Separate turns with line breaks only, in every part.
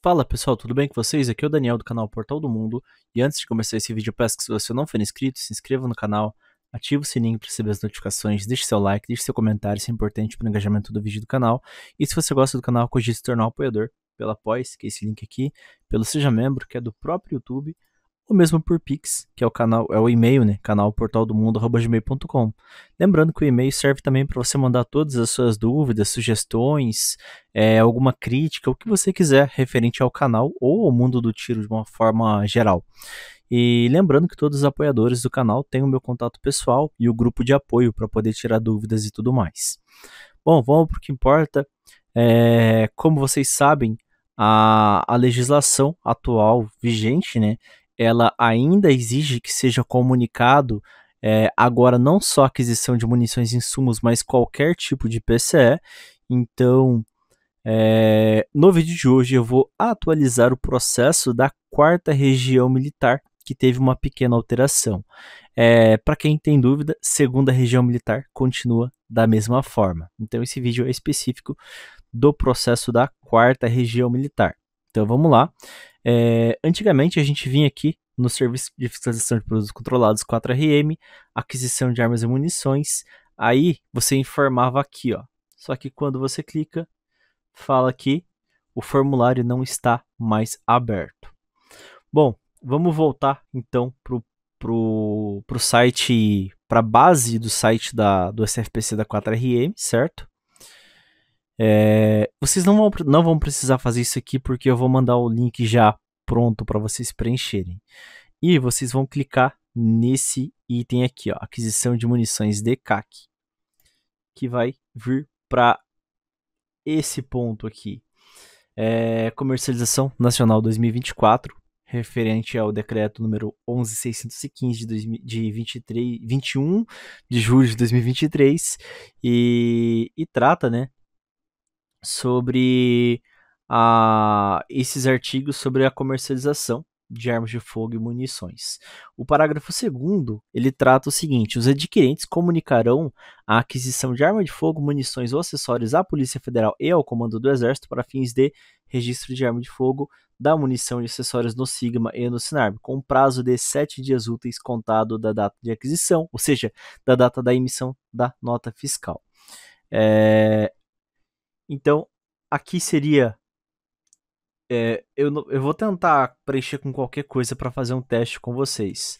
Fala pessoal, tudo bem com vocês? Aqui é o Daniel do canal Portal do Mundo e antes de começar esse vídeo peço que se você não for inscrito, se inscreva no canal, ative o sininho para receber as notificações, deixe seu like, deixe seu comentário, isso é importante para o engajamento do vídeo do canal e se você gosta do canal, cogite se tornar um apoiador pela Pós, que é esse link aqui, pelo Seja Membro, que é do próprio YouTube ou mesmo por Pix, que é o canal, é o e-mail, né? Canal portal do Lembrando que o e-mail serve também para você mandar todas as suas dúvidas, sugestões, é, alguma crítica, o que você quiser referente ao canal ou ao mundo do tiro de uma forma geral. E lembrando que todos os apoiadores do canal têm o meu contato pessoal e o grupo de apoio para poder tirar dúvidas e tudo mais. Bom, vamos para o que importa. É, como vocês sabem, a, a legislação atual vigente, né, ela ainda exige que seja comunicado é, agora não só aquisição de munições e insumos, mas qualquer tipo de PCE. Então, é, no vídeo de hoje eu vou atualizar o processo da quarta região militar que teve uma pequena alteração. É, Para quem tem dúvida, segunda região militar continua da mesma forma. Então esse vídeo é específico do processo da quarta região militar. Então vamos lá. É, antigamente a gente vinha aqui no serviço de fiscalização de produtos controlados 4RM, aquisição de armas e munições. Aí você informava aqui, ó. Só que quando você clica, fala que o formulário não está mais aberto. Bom, vamos voltar então pro pro, pro site, para a base do site da, do SFPC da 4RM, certo? É, vocês não vão, não vão precisar fazer isso aqui porque eu vou mandar o link já pronto para vocês preencherem. E vocês vão clicar nesse item aqui, ó, aquisição de munições de CAC, que vai vir para esse ponto aqui. É, comercialização Nacional 2024, referente ao decreto número 11615 de, 2000, de 23, 21 de julho de 2023 e, e trata, né, sobre a, esses artigos sobre a comercialização de armas de fogo e munições. O parágrafo 2 ele trata o seguinte: os adquirentes comunicarão a aquisição de arma de fogo, munições ou acessórios à Polícia Federal e ao Comando do Exército para fins de registro de arma de fogo, da munição e acessórios no Sigma e no Sinarm, com prazo de 7 dias úteis contado da data de aquisição, ou seja, da data da emissão da nota fiscal. É, então, aqui seria. É, eu, eu vou tentar preencher com qualquer coisa para fazer um teste com vocês.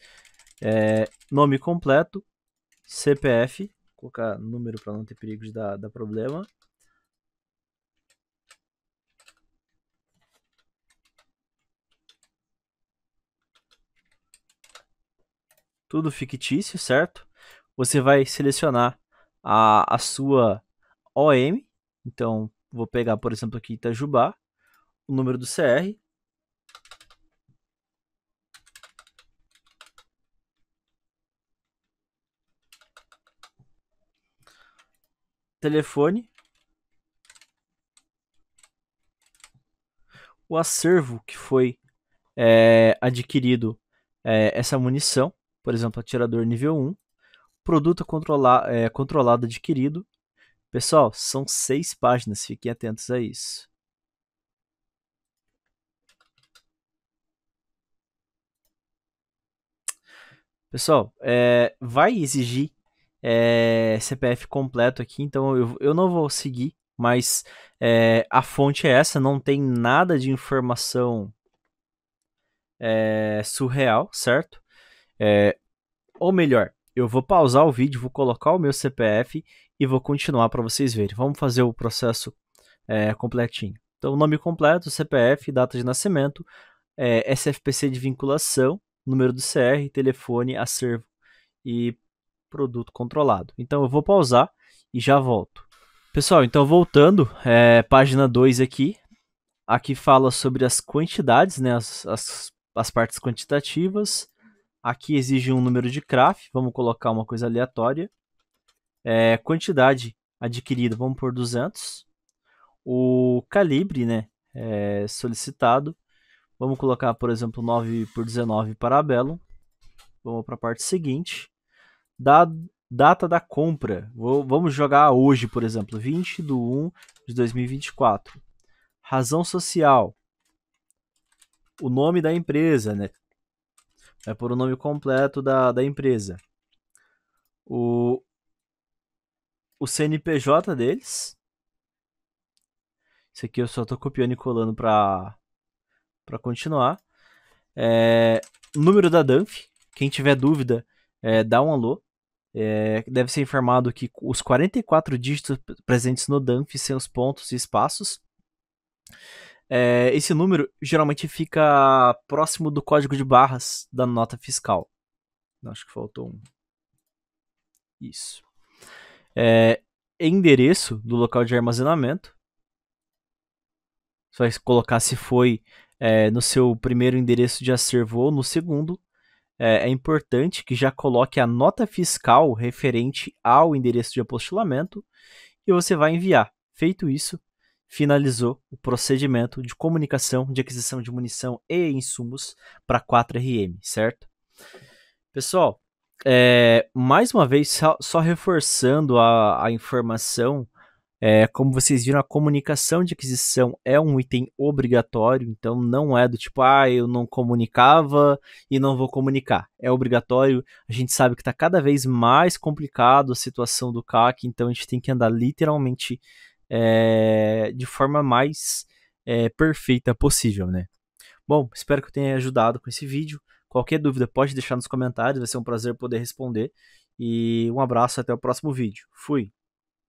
É, nome completo, CPF, vou colocar número para não ter perigo de dar, dar problema. tudo fictício, certo? Você vai selecionar a, a sua OM, então, vou pegar, por exemplo, aqui Itajubá, o número do CR. Telefone. O acervo que foi é, adquirido é, essa munição, por exemplo, atirador nível 1, produto controla é, controlado adquirido, Pessoal, são seis páginas, fiquem atentos a isso. Pessoal, é, vai exigir é, CPF completo aqui, então eu, eu não vou seguir, mas é, a fonte é essa, não tem nada de informação é, surreal, certo? É, ou melhor, eu vou pausar o vídeo, vou colocar o meu CPF e vou continuar para vocês verem. Vamos fazer o processo é, completinho. Então, nome completo, CPF, data de nascimento, é, SFPC de vinculação, número do CR, telefone, acervo e produto controlado. Então, eu vou pausar e já volto. Pessoal, então voltando, é, página 2 aqui. Aqui fala sobre as quantidades, né, as, as, as partes quantitativas. Aqui exige um número de CRAF, vamos colocar uma coisa aleatória é, quantidade adquirida, vamos por 200. O calibre, né, é, solicitado, vamos colocar, por exemplo, 9 por 19 para Vamos para a parte seguinte. Da, data da compra, Vou, vamos jogar hoje, por exemplo, 20 de 1 de 2024. Razão social, o nome da empresa, né? Vai por o nome completo da, da empresa. O, o CNPJ deles. Isso aqui eu só estou copiando e colando para para continuar. É, número da DANF. Quem tiver dúvida, é, dá um alô. É, deve ser informado que os 44 dígitos presentes no DANF são os pontos e espaços. É, esse número geralmente fica próximo do código de barras da nota fiscal. Acho que faltou um. Isso é, endereço do local de armazenamento. Você vai colocar se foi é, no seu primeiro endereço de acervo ou no segundo. É, é importante que já coloque a nota fiscal referente ao endereço de apostilamento e você vai enviar. Feito isso, finalizou o procedimento de comunicação de aquisição de munição e insumos para 4RM, certo? Pessoal, é, mais uma vez, só, só reforçando a, a informação, é, como vocês viram, a comunicação de aquisição é um item obrigatório, então não é do tipo, ah, eu não comunicava e não vou comunicar. É obrigatório, a gente sabe que está cada vez mais complicado a situação do CAC, então a gente tem que andar literalmente é, de forma mais é, perfeita possível, né? Bom, espero que eu tenha ajudado com esse vídeo. Qualquer dúvida pode deixar nos comentários, vai ser um prazer poder responder. E um abraço, até o próximo vídeo. Fui!